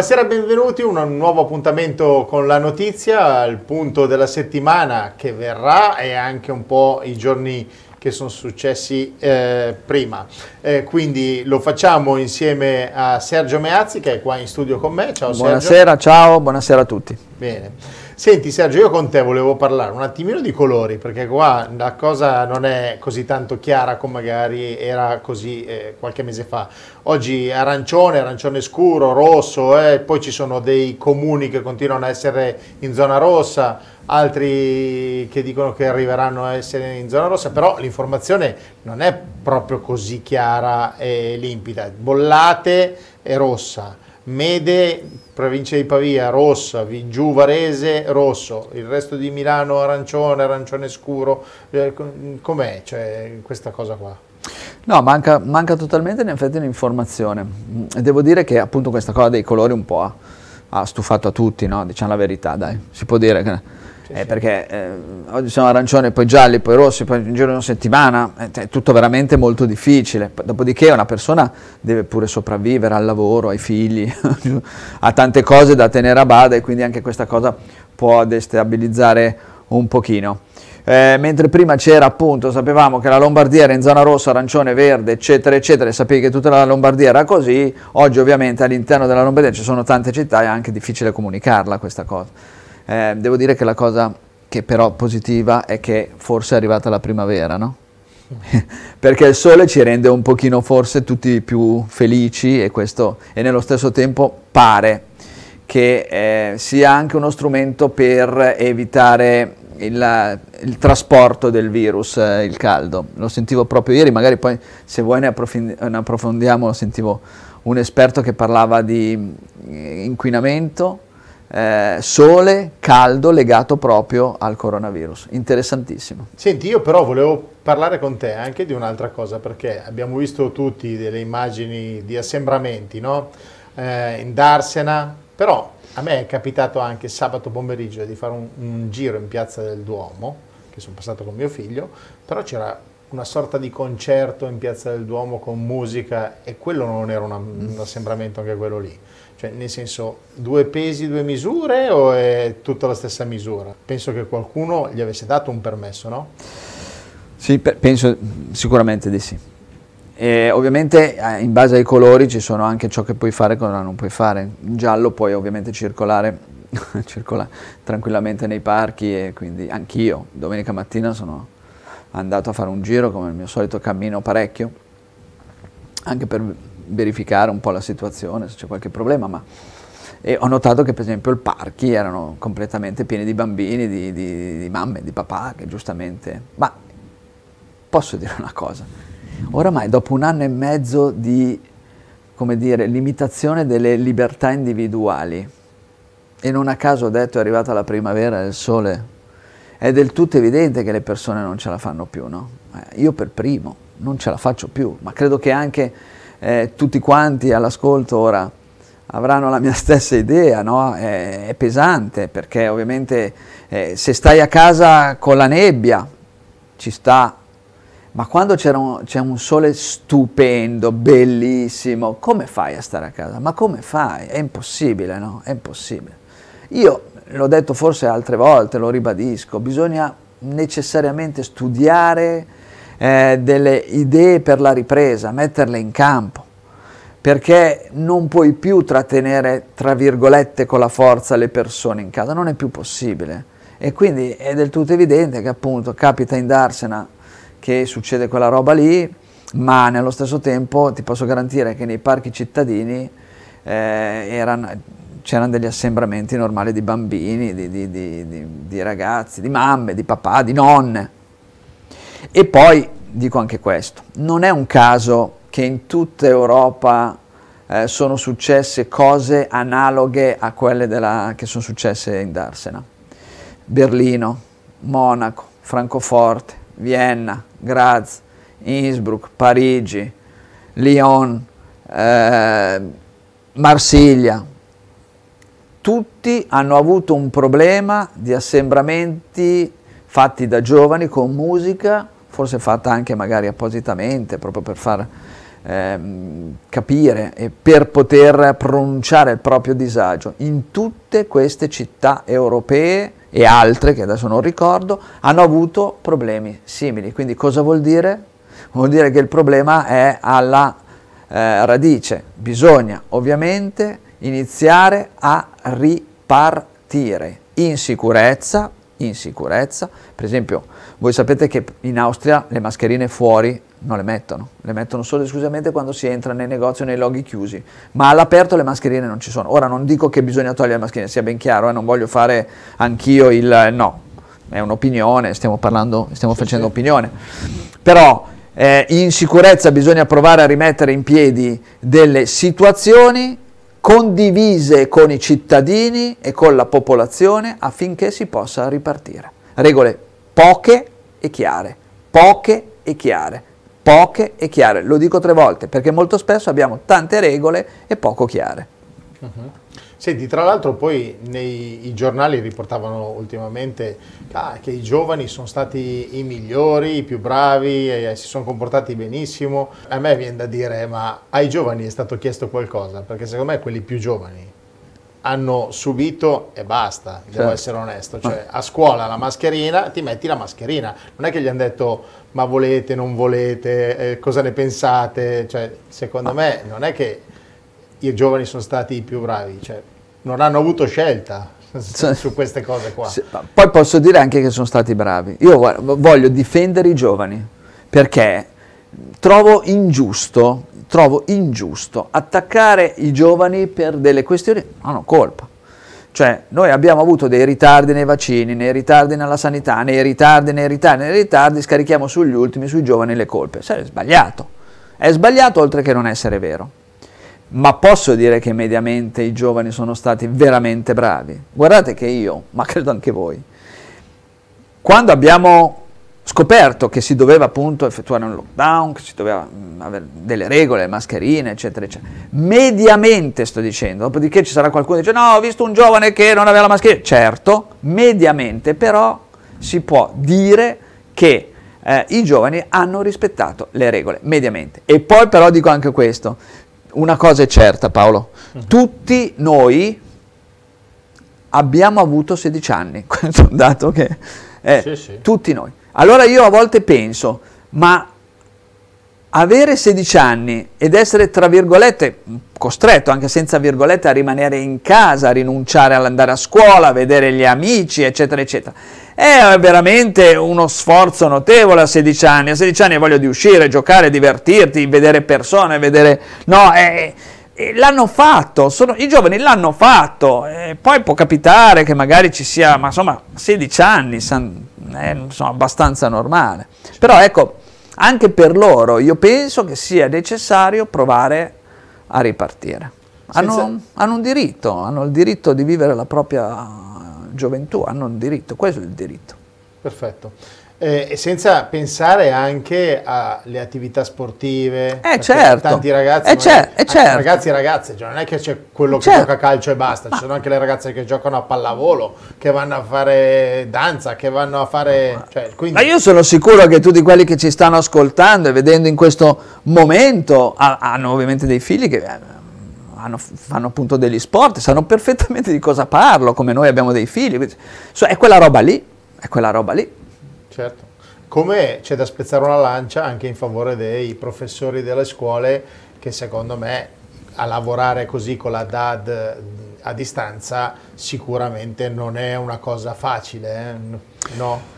Buonasera e benvenuti, un nuovo appuntamento con la notizia, il punto della settimana che verrà e anche un po' i giorni che sono successi eh, prima. Eh, quindi lo facciamo insieme a Sergio Meazzi che è qua in studio con me. Ciao buonasera, Sergio. Buonasera, ciao, buonasera a tutti. Bene. Senti Sergio, io con te volevo parlare un attimino di colori, perché qua la cosa non è così tanto chiara come magari era così eh, qualche mese fa. Oggi arancione, arancione scuro, rosso, eh, poi ci sono dei comuni che continuano a essere in zona rossa, altri che dicono che arriveranno a essere in zona rossa, però l'informazione non è proprio così chiara e limpida. Bollate e rossa Mede, provincia di Pavia, rossa, Giù Varese, rosso, il resto di Milano arancione, arancione scuro, eh, com'è cioè, questa cosa qua? No, manca, manca totalmente in effetti un'informazione. Mm, devo dire che appunto questa cosa dei colori un po' ha, ha stufato a tutti, no? diciamo la verità, dai, si può dire che eh, sì. perché eh, oggi sono arancione, poi gialli, poi rossi, poi in giro di una settimana, eh, è tutto veramente molto difficile. Dopodiché una persona deve pure sopravvivere al lavoro, ai figli, ha tante cose da tenere a bada e quindi anche questa cosa può destabilizzare un pochino. Eh, mentre prima c'era appunto, sapevamo che la Lombardia era in zona rossa, arancione, verde, eccetera, eccetera, e sapevi che tutta la Lombardia era così, oggi ovviamente all'interno della Lombardia ci sono tante città e è anche difficile comunicarla questa cosa. Eh, devo dire che la cosa che però positiva è che forse è arrivata la primavera, no? Perché il sole ci rende un pochino forse tutti più felici e, questo, e nello stesso tempo pare che eh, sia anche uno strumento per evitare il, il, trasporto del virus, eh, il caldo. Lo sentivo proprio ieri, magari poi se vuoi ne, ne approfondiamo, sentivo un esperto che parlava di eh, inquinamento eh, sole caldo legato proprio al coronavirus. Interessantissimo. Senti, io però volevo parlare con te anche di un'altra cosa, perché abbiamo visto tutti delle immagini di assembramenti, no? Eh, in Darsena, però a me è capitato anche sabato pomeriggio di fare un, un giro in piazza del Duomo, che sono passato con mio figlio, però c'era una sorta di concerto in Piazza del Duomo con musica e quello non era una, un assembramento anche quello lì. Cioè, nel senso, due pesi, due misure o è tutta la stessa misura? Penso che qualcuno gli avesse dato un permesso, no? Sì, per, penso sicuramente di sì. E ovviamente eh, in base ai colori ci sono anche ciò che puoi fare e cosa non puoi fare. In giallo puoi ovviamente circolare circolare tranquillamente nei parchi e quindi anch'io domenica mattina sono andato a fare un giro come il mio solito cammino parecchio, anche per verificare un po' la situazione, se c'è qualche problema, ma e ho notato che per esempio i parchi erano completamente pieni di bambini, di, di, di mamme, di papà, che giustamente... Ma posso dire una cosa, oramai dopo un anno e mezzo di, come dire, limitazione delle libertà individuali, e non a caso ho detto è arrivata la primavera, il sole è del tutto evidente che le persone non ce la fanno più, no? eh, io per primo non ce la faccio più, ma credo che anche eh, tutti quanti all'ascolto ora avranno la mia stessa idea, no? è, è, pesante perché ovviamente eh, se stai a casa con la nebbia ci sta, ma quando c'è un, un, sole stupendo, bellissimo, come fai a stare a casa? Ma come fai? È impossibile, no? È impossibile. Io l'ho detto forse altre volte, lo ribadisco, bisogna necessariamente studiare eh, delle idee per la ripresa, metterle in campo, perché non puoi più trattenere, tra virgolette, con la forza le persone in casa, non è più possibile. E quindi è del tutto evidente che appunto capita in Darsena che succede quella roba lì, ma nello stesso tempo ti posso garantire che nei parchi cittadini eh, erano c'erano degli assembramenti normali di bambini, di, di, di, di, ragazzi, di mamme, di papà, di nonne. E poi dico anche questo, non è un caso che in tutta Europa eh, sono successe cose analoghe a quelle della, che sono successe in Darsena. Berlino, Monaco, Francoforte, Vienna, Graz, Innsbruck, Parigi, Lyon, eh, Marsiglia, tutti hanno avuto un problema di assembramenti fatti da giovani con musica, forse fatta anche magari appositamente, proprio per far eh, capire e per poter pronunciare il proprio disagio. In tutte queste città europee e altre che adesso non ricordo, hanno avuto problemi simili. Quindi cosa vuol dire? Vuol dire che il problema è alla eh, radice. Bisogna ovviamente iniziare a ripartire in sicurezza, in sicurezza. Per esempio, voi sapete che in Austria le mascherine fuori non le mettono, le mettono solo esclusivamente quando si entra nei negozi o nei loghi chiusi, ma all'aperto le mascherine non ci sono. Ora non dico che bisogna togliere le mascherine, sia ben chiaro, eh, non voglio fare anch'io il no, è un'opinione, stiamo parlando, stiamo sì, facendo sì. opinione. Però eh, in sicurezza bisogna provare a rimettere in piedi delle situazioni condivise con i cittadini e con la popolazione affinché si possa ripartire. Regole poche e chiare, poche e chiare, poche e chiare. Lo dico tre volte perché molto spesso abbiamo tante regole e poco chiare. Uh-huh. Senti, tra l'altro poi nei, i giornali riportavano ultimamente ah, che i giovani sono stati i migliori, i più bravi, e, e si sono comportati benissimo. A me viene da dire, ma ai giovani è stato chiesto qualcosa? Perché secondo me quelli più giovani hanno subito e basta, certo. devo essere onesto, cioè a scuola la mascherina, ti metti la mascherina, non è che gli hanno detto ma volete, non volete, eh, cosa ne pensate, cioè secondo me non è che i giovani sono stati i più bravi, cioè, non hanno avuto scelta su, queste cose qua. Se, poi posso dire anche che sono stati bravi. Io voglio difendere i giovani perché trovo ingiusto, trovo ingiusto attaccare i giovani per delle questioni, hanno colpa. Cioè, noi abbiamo avuto dei ritardi nei vaccini, nei ritardi nella sanità, nei ritardi, nei ritardi, nei ritardi, scarichiamo sugli ultimi, sui giovani le colpe. Sì, è sbagliato. È sbagliato oltre che non essere vero ma posso dire che mediamente i giovani sono stati veramente bravi. Guardate che io, ma credo anche voi, quando abbiamo scoperto che si doveva appunto effettuare un lockdown, che si doveva mm, avere delle regole, mascherine, eccetera, eccetera, mediamente sto dicendo, dopodiché ci sarà qualcuno che dice no, ho visto un giovane che non aveva la mascherina, certo, mediamente però si può dire che eh, i giovani hanno rispettato le regole, mediamente. E poi però dico anche questo, una cosa è certa Paolo, mhm. tutti noi abbiamo avuto 16 anni, questo è un dato che... Eh, sì, sì. Tutti noi. Allora io a volte penso, ma avere 16 anni ed essere, tra virgolette, costretto anche senza virgolette a rimanere in casa, a rinunciare all'andare a scuola, a vedere gli amici, eccetera, eccetera è eh, veramente uno sforzo notevole a 16 anni. A 16 anni hai voglia di uscire, giocare, divertirti, vedere persone, vedere... No, è eh, eh, l'hanno fatto, sono, i giovani l'hanno fatto, e poi può capitare che magari ci sia, ma insomma 16 anni è abbastanza normale, però ecco, anche per loro io penso che sia necessario provare a ripartire, hanno, Senza... hanno un diritto, hanno il diritto di vivere la propria gioventù hanno un diritto, questo è il diritto. Perfetto. Eh, e senza pensare anche alle attività sportive, eh certo. tanti ragazzi, eh magari, eh, certo. ragazzi e ragazze, cioè non è che c'è quello che certo. gioca a calcio e basta, Ma. ci sono anche le ragazze che giocano a pallavolo, che vanno a fare danza, che vanno a fare... Cioè, quindi... Ma io sono sicuro che tutti quelli che ci stanno ascoltando e vedendo in questo momento hanno ovviamente dei figli che eh, fanno, fanno, appunto degli sport, sanno perfettamente di cosa parlo, come noi abbiamo dei figli, so, è quella roba lì, è quella roba lì. Certo, come c'è da spezzare una lancia anche in favore dei professori delle scuole che secondo me a lavorare così con la DAD a distanza sicuramente non è una cosa facile, eh? no?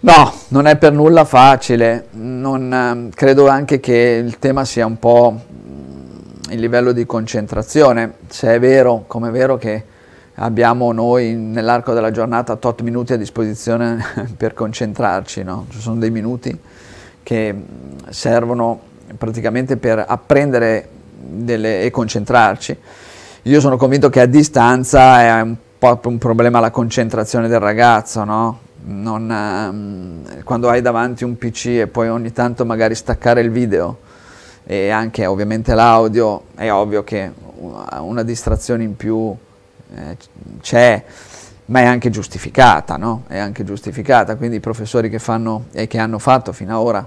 No, non è per nulla facile, non, ehm, credo anche che il tema sia un po' il livello di concentrazione, se è vero, come è vero che abbiamo noi nell'arco della giornata tot minuti a disposizione per concentrarci, no? ci sono dei minuti che mm, servono praticamente per apprendere delle, e concentrarci. Io sono convinto che a distanza è un po' un problema la concentrazione del ragazzo, no? non, ehm, quando hai davanti un PC e puoi ogni tanto magari staccare il video e anche ovviamente l'audio, è ovvio che una distrazione in più eh, c'è, ma è anche giustificata, no? È anche giustificata, quindi i professori che fanno e che hanno fatto fino ad ora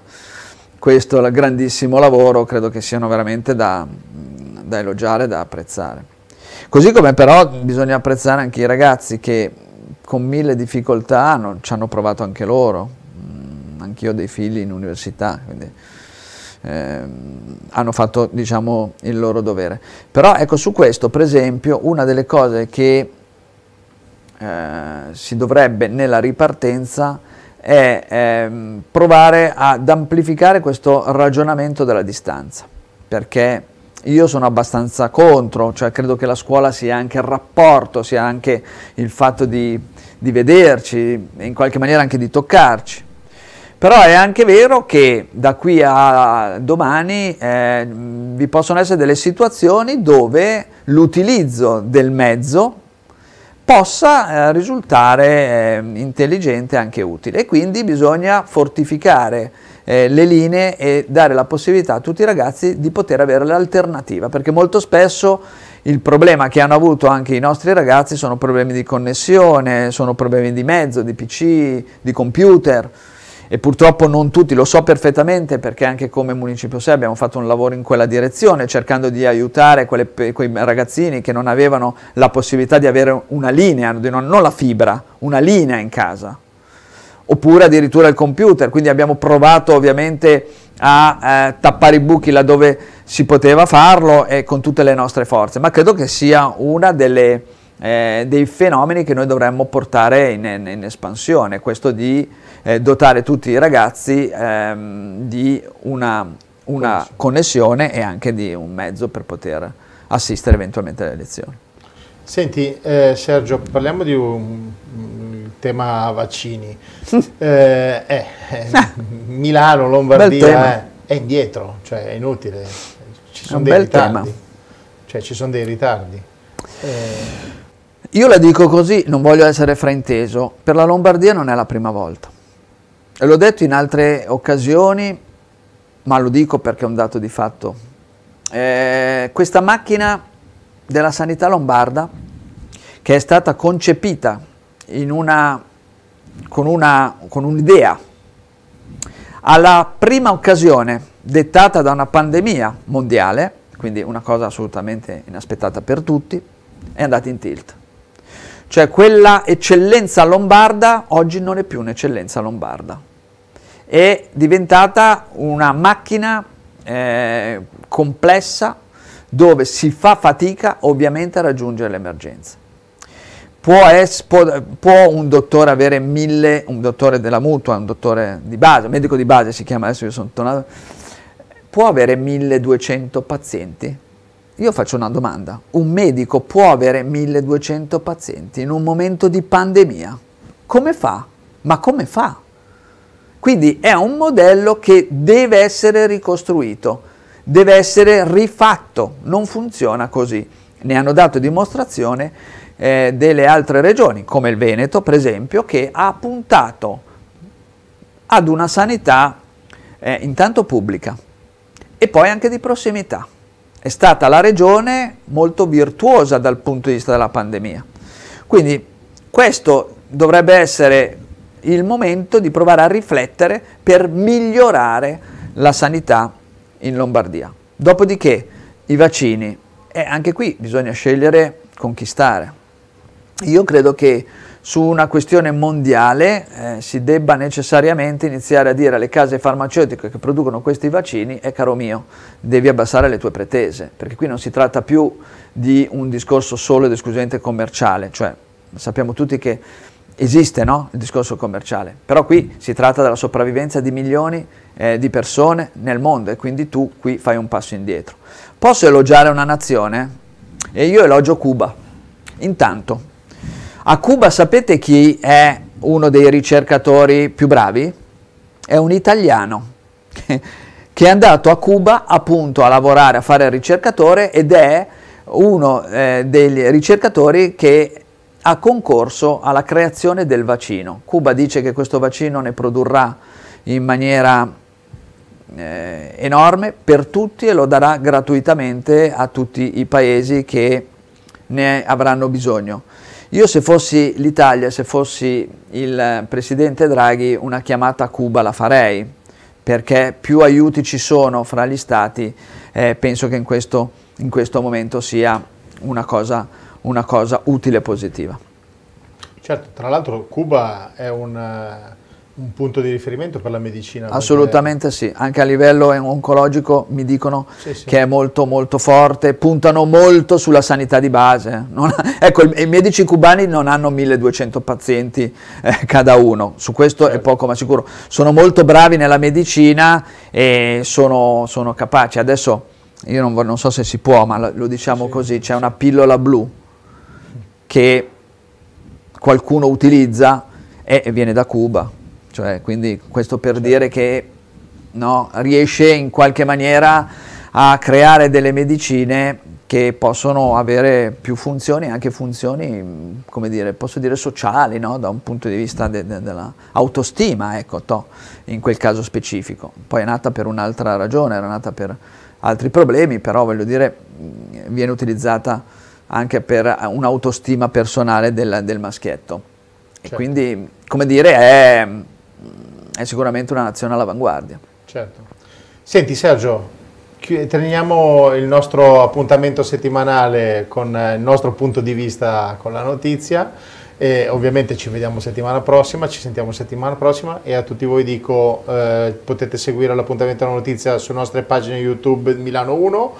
questo grandissimo lavoro credo che siano veramente da, da elogiare, da apprezzare. Così come però bisogna apprezzare anche i ragazzi che con mille difficoltà hanno, ci hanno provato anche loro, anch'io ho dei figli in università, quindi Ehm, hanno fatto diciamo, il loro dovere. Però ecco su questo, per esempio, una delle cose che eh, si dovrebbe nella ripartenza è eh, provare ad amplificare questo ragionamento della distanza, perché io sono abbastanza contro, cioè credo che la scuola sia anche il rapporto, sia anche il fatto di, di vederci, in qualche maniera anche di toccarci. Però è anche vero che da qui a domani eh, vi possono essere delle situazioni dove l'utilizzo del mezzo possa eh, risultare eh, intelligente e anche utile e quindi bisogna fortificare eh, le linee e dare la possibilità a tutti i ragazzi di poter avere l'alternativa perché molto spesso il problema che hanno avuto anche i nostri ragazzi sono problemi di connessione, sono problemi di mezzo, di pc, di computer, e purtroppo non tutti, lo so perfettamente perché anche come Municipio 6 abbiamo fatto un lavoro in quella direzione cercando di aiutare quelle, quei ragazzini che non avevano la possibilità di avere una linea, non, la fibra, una linea in casa oppure addirittura il computer, quindi abbiamo provato ovviamente a eh, tappare i buchi laddove si poteva farlo e con tutte le nostre forze, ma credo che sia uno eh, dei fenomeni che noi dovremmo portare in, in, in espansione, questo di eh, dotare tutti i ragazzi ehm, di una, una connessione e anche di un mezzo per poter assistere eventualmente alle lezioni. Senti eh, Sergio, parliamo di un, un tema vaccini. Eh, eh, eh, Milano, Lombardia eh, è indietro, cioè è inutile. Ci sono dei ritardi. Cioè, ci sono dei ritardi. Eh, Io la dico così, non voglio essere frainteso, per la Lombardia non è la prima volta e l'ho detto in altre occasioni, ma lo dico perché è un dato di fatto, eh, questa macchina della sanità lombarda, che è stata concepita una, con, una, con un'idea, alla prima occasione dettata da una pandemia mondiale, quindi una cosa assolutamente inaspettata per tutti, è andata in tilt. Cioè quella eccellenza lombarda oggi non è più un'eccellenza lombarda è diventata una macchina eh, complessa dove si fa fatica ovviamente a raggiungere l'emergenza. Può, può, può, un dottore avere mille, un dottore della mutua, un dottore di base, un medico di base si chiama, adesso io sono tornato, può avere 1200 pazienti? Io faccio una domanda, un medico può avere 1200 pazienti in un momento di pandemia? Come fa? Ma come fa? Quindi è un modello che deve essere ricostruito, deve essere rifatto, non funziona così. Ne hanno dato dimostrazione eh, delle altre regioni, come il Veneto per esempio, che ha puntato ad una sanità eh, intanto pubblica e poi anche di prossimità. È stata la regione molto virtuosa dal punto di vista della pandemia. Quindi questo dovrebbe essere il momento di provare a riflettere per migliorare la sanità in Lombardia. Dopodiché i vaccini, e anche qui bisogna scegliere conquistare. Io credo che su una questione mondiale eh, si debba necessariamente iniziare a dire alle case farmaceutiche che producono questi vaccini, eh caro mio, devi abbassare le tue pretese, perché qui non si tratta più di un discorso solo ed esclusivamente commerciale, cioè sappiamo tutti che esiste no? il discorso commerciale, però qui si tratta della sopravvivenza di milioni eh, di persone nel mondo e quindi tu qui fai un passo indietro. Posso elogiare una nazione? E io elogio Cuba. Intanto, a Cuba sapete chi è uno dei ricercatori più bravi? È un italiano che è andato a Cuba appunto a lavorare, a fare il ricercatore ed è uno eh, dei ricercatori che ha concorso alla creazione del vaccino. Cuba dice che questo vaccino ne produrrà in maniera eh, enorme per tutti e lo darà gratuitamente a tutti i paesi che ne avranno bisogno. Io se fossi l'Italia, se fossi il presidente Draghi, una chiamata a Cuba la farei, perché più aiuti ci sono fra gli stati, eh, penso che in questo, in questo momento sia una cosa importante una cosa utile e positiva. Certo, tra l'altro Cuba è un, eh, un, punto di riferimento per la medicina. Assolutamente perché... sì, anche a livello oncologico mi dicono sì, sì. che è molto molto forte, puntano molto sulla sanità di base. Eh. Non, ecco, i medici cubani non hanno 1200 pazienti eh, cada uno, su questo certo. è poco ma sicuro. Sono molto bravi nella medicina e sono, sono capaci. Adesso io non, non, so se si può, ma lo, lo diciamo sì, così, c'è una pillola blu che qualcuno utilizza e viene da Cuba. Cioè, quindi questo per certo. dire che no, riesce in qualche maniera a creare delle medicine che possono avere più funzioni, anche funzioni, come dire, posso dire sociali, no? da un punto di vista de de dell'autostima, ecco, to, in quel caso specifico. Poi è nata per un'altra ragione, era nata per altri problemi, però voglio dire, viene utilizzata anche per un'autostima personale del, del maschietto. Certo. E quindi, come dire, è, è sicuramente una nazione all'avanguardia. Certo. Senti Sergio, Teniamo il nostro appuntamento settimanale con eh, il nostro punto di vista con la notizia e ovviamente ci vediamo settimana prossima, ci sentiamo settimana prossima e a tutti voi dico eh, potete seguire l'appuntamento della notizia sulle nostre pagine YouTube Milano 1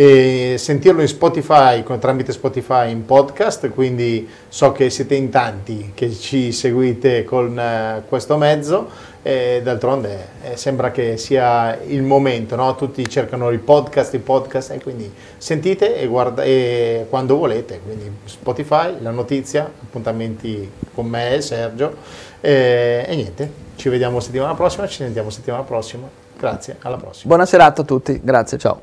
e sentirlo in Spotify, tramite Spotify in podcast, quindi so che siete in tanti che ci seguite con eh, questo mezzo e d'altronde eh, sembra che sia il momento, no? tutti cercano i podcast, i podcast e quindi sentite e, guarda- e quando volete, quindi Spotify, la notizia, appuntamenti con me e Sergio e, e niente, ci vediamo settimana prossima, ci sentiamo settimana prossima, grazie, alla prossima. Buona serata a tutti, grazie, ciao.